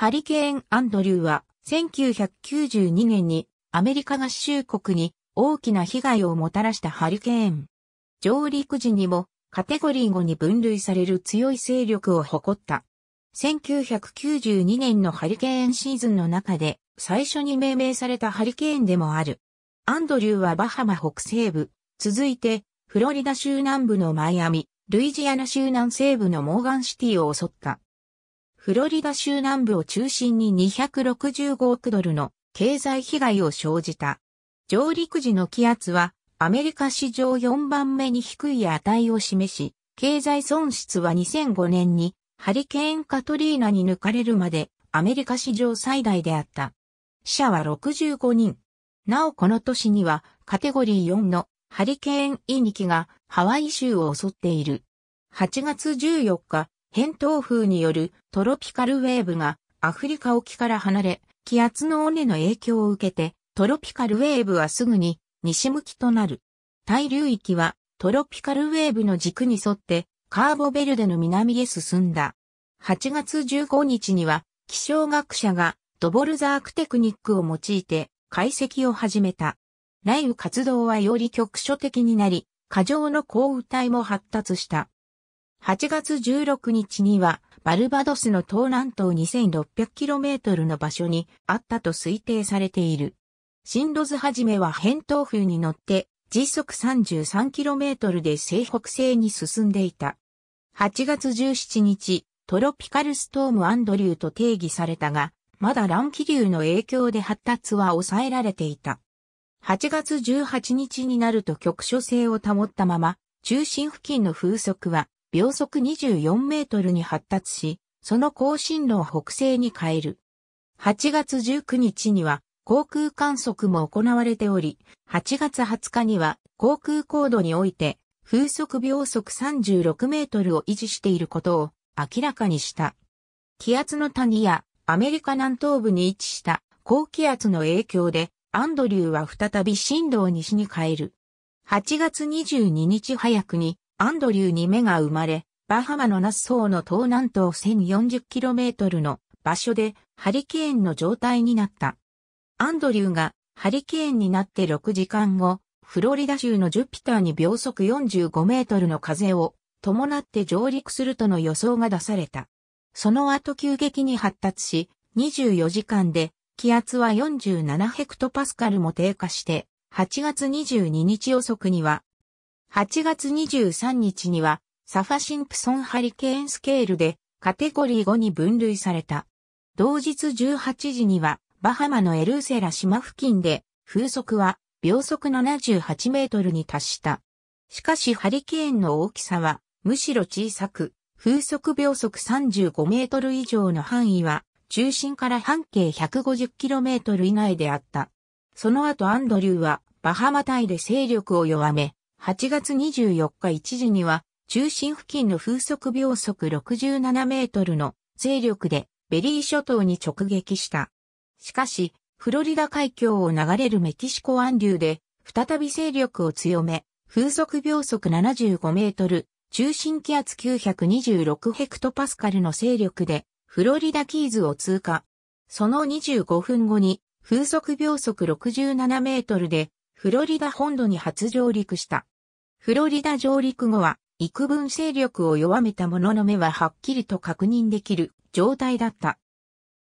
ハリケーン・アンドリューは1992年にアメリカ合衆国に大きな被害をもたらしたハリケーン。上陸時にもカテゴリー5に分類される強い勢力を誇った。1992年のハリケーンシーズンの中で最初に命名されたハリケーンでもある。アンドリューはバハマ北西部、続いてフロリダ州南部のマイアミ、ルイジアナ州南西部のモーガンシティを襲った。フロリダ州南部を中心に265億ドルの経済被害を生じた。上陸時の気圧はアメリカ史上4番目に低い値を示し、経済損失は2005年にハリケーンカトリーナに抜かれるまでアメリカ史上最大であった。死者は65人。なおこの年にはカテゴリー4のハリケーンイニキがハワイ州を襲っている。8月14日、変東風によるトロピカルウェーブがアフリカ沖から離れ、気圧の尾根の影響を受けて、トロピカルウェーブはすぐに西向きとなる。対流域はトロピカルウェーブの軸に沿ってカーボベルデの南へ進んだ。8月15日には気象学者がドボルザークテクニックを用いて解析を始めた。雷雨活動はより局所的になり、過剰の降雨帯も発達した。8月16日には、バルバドスの東南東 2600km の場所にあったと推定されている。進路図はじめは扁東風に乗って、時速 33km で西北西に進んでいた。8月17日、トロピカルストームアンドリューと定義されたが、まだ乱気流の影響で発達は抑えられていた。8月18日になると局所性を保ったまま、中心付近の風速は秒速24メートルに発達し、その更新路を北西に変える。8月19日には航空観測も行われており、8月20日には航空高度において風速秒速36メートルを維持していることを明らかにした。気圧の谷やアメリカ南東部に位置した高気圧の影響でアンドリューは再び進路を西に変える。8月22日早くにアンドリューに目が生まれ、バハマのナス層の東南東 1040km の場所でハリケーンの状態になった。アンドリューがハリケーンになって6時間後、フロリダ州のジュピターに秒速45メートルの風を伴って上陸するとの予想が出された。その後急激に発達し、24時間で気圧は47ヘクトパスカルも低下して、8月22日予測には8月23日には、サファシンプソンハリケーンスケールで、カテゴリー5に分類された。同日18時には、バハマのエルーセラ島付近で、風速は秒速78メートルに達した。しかしハリケーンの大きさは、むしろ小さく、風速秒速35メートル以上の範囲は、中心から半径1 5 0トル以内であった。その後アンドリューは、バハマ隊で勢力を弱め、8月24日1時には、中心付近の風速秒速67メートルの勢力でベリー諸島に直撃した。しかし、フロリダ海峡を流れるメキシコ湾流で、再び勢力を強め、風速秒速75メートル、中心気圧926ヘクトパスカルの勢力で、フロリダキーズを通過。その25分後に、風速秒速67メートルで、フロリダ本土に初上陸した。フロリダ上陸後は、幾分勢力を弱めたものの目ははっきりと確認できる状態だった。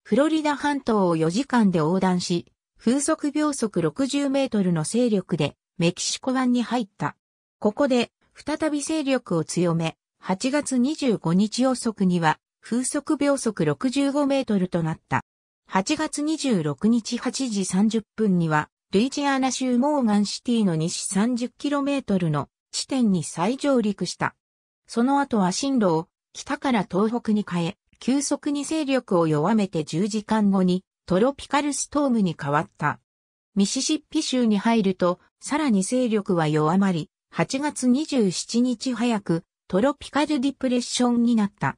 フロリダ半島を4時間で横断し、風速秒速60メートルの勢力でメキシコ湾に入った。ここで再び勢力を強め、8月25日予測には風速秒速65メートルとなった。8月26日8時30分にはルイジアナ州モーガンシティの西30キロメートルの地点に再上陸した。その後は進路を北から東北に変え、急速に勢力を弱めて10時間後にトロピカルストームに変わった。ミシシッピ州に入ると、さらに勢力は弱まり、8月27日早くトロピカルディプレッションになった。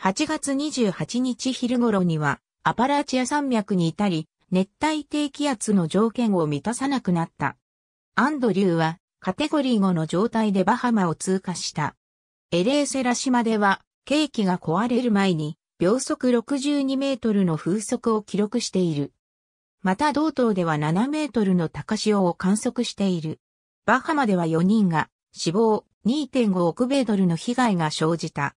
8月28日昼頃にはアパラチア山脈に至り、熱帯低気圧の条件を満たさなくなった。アンドリューはカテゴリー5の状態でバハマを通過した。エレーセラ島では、景気が壊れる前に、秒速62メートルの風速を記録している。また同島では7メートルの高潮を観測している。バハマでは4人が死亡2.5億米ドルの被害が生じた。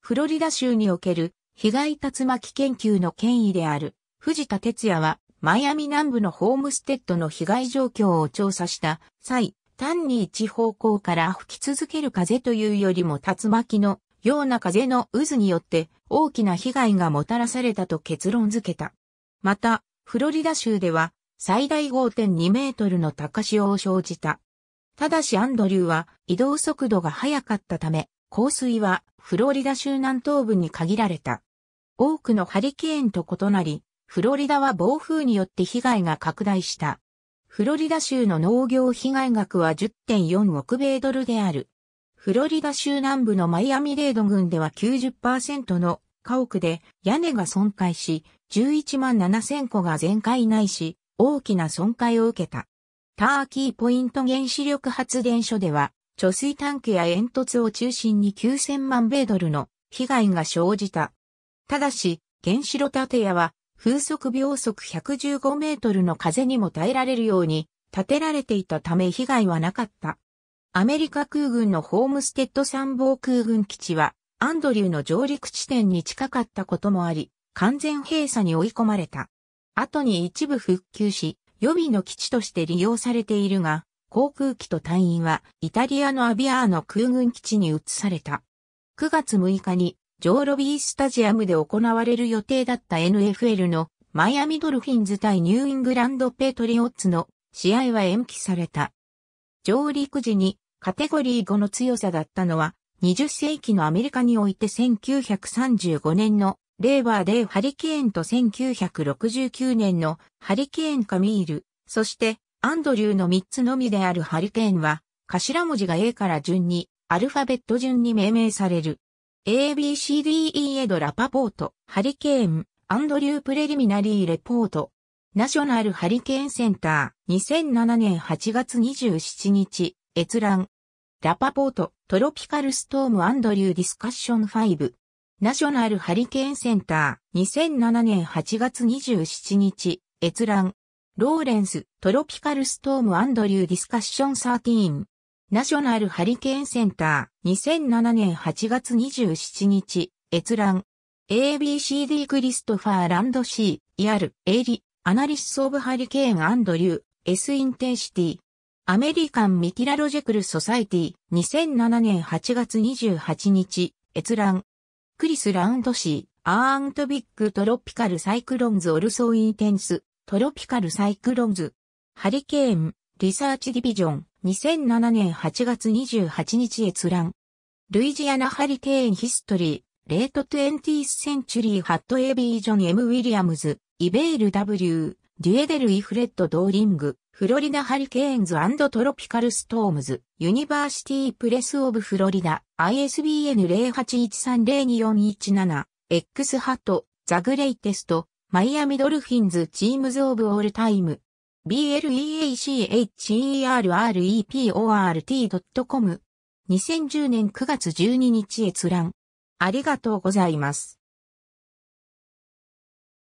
フロリダ州における被害竜巻研究の権威である藤田哲也はマイアミ南部のホームステッドの被害状況を調査した際、単に一方向から吹き続ける風というよりも竜巻のような風の渦によって大きな被害がもたらされたと結論付けた。また、フロリダ州では最大5.2メートルの高潮を生じた。ただしアンドリューは移動速度が速かったため、降水はフロリダ州南東部に限られた。多くのハリケーンと異なり、フロリダは暴風によって被害が拡大した。フロリダ州の農業被害額は10.4億米ドルである。フロリダ州南部のマイアミレード郡では90%の家屋で屋根が損壊し、11万7000戸が全壊ないし、大きな損壊を受けた。ターキーポイント原子力発電所では、貯水タンクや煙突を中心に9000万米ドルの被害が生じた。ただし、原子炉建屋は風速秒速115メートルの風にも耐えられるように建てられていたため被害はなかった。アメリカ空軍のホームステッド参謀空軍基地はアンドリューの上陸地点に近かったこともあり、完全閉鎖に追い込まれた。後に一部復旧し、予備の基地として利用されているが、航空機と隊員はイタリアのアビアーの空軍基地に移された。9月6日にジョーロビースタジアムで行われる予定だった NFL のマイアミドルフィンズ対ニューイングランドペトリオッツの試合は延期された。上陸時にカテゴリー5の強さだったのは20世紀のアメリカにおいて1935年のレーバーでハリケーンと1969年のハリケーンカミール、そしてアンドリューの3つのみであるハリケーンは頭文字が A から順にアルファベット順に命名される。ABCDE エドラパポート、ハリケーン、アンドリュープレリミナリーレポート、ナショナルハリケーンセンター、2007年8月27日、閲覧。ラパポート、トロピカルストームアンドリューディスカッション5。ナショナルハリケーンセンター、2007年8月27日、閲覧。ローレンス、トロピカルストームアンドリューディスカッション13。ナショナルハリケーンセンター、2007年8月27日、閲覧。ABCD クリストファーランド C、イアル、エリ、アナリスオブハリケーンアンドリュー、S インテンシティ。アメリカンミティラロジェクルソサイティ、2007年8月28日、閲覧。クリスラウンド C、アーントビックトロピカルサイクロンズオルソーインテンス、トロピカルサイクロンズ。ハリケーン、リサーチディビジョン。2007年8月28日閲覧。ルイジアナハリケーンヒストリー、レート 20th Century ハットエビージョン M. ウィリアムズ、イベール W、デュエデル・イフレッド・ドーリング、フロリダ・ハリケーンズトロピカル・ストームズ、ユニバーシティ・プレス・オブ・フロリダ、ISBN 0 8 1 3 0 2 4 1 7 X ハット、ザ・グレイテスト、マイアミ・ドルフィンズ・チームズ・オブ・オール・タイム、bleacherreport.com2010 年9月12日閲覧。ありがとうございます。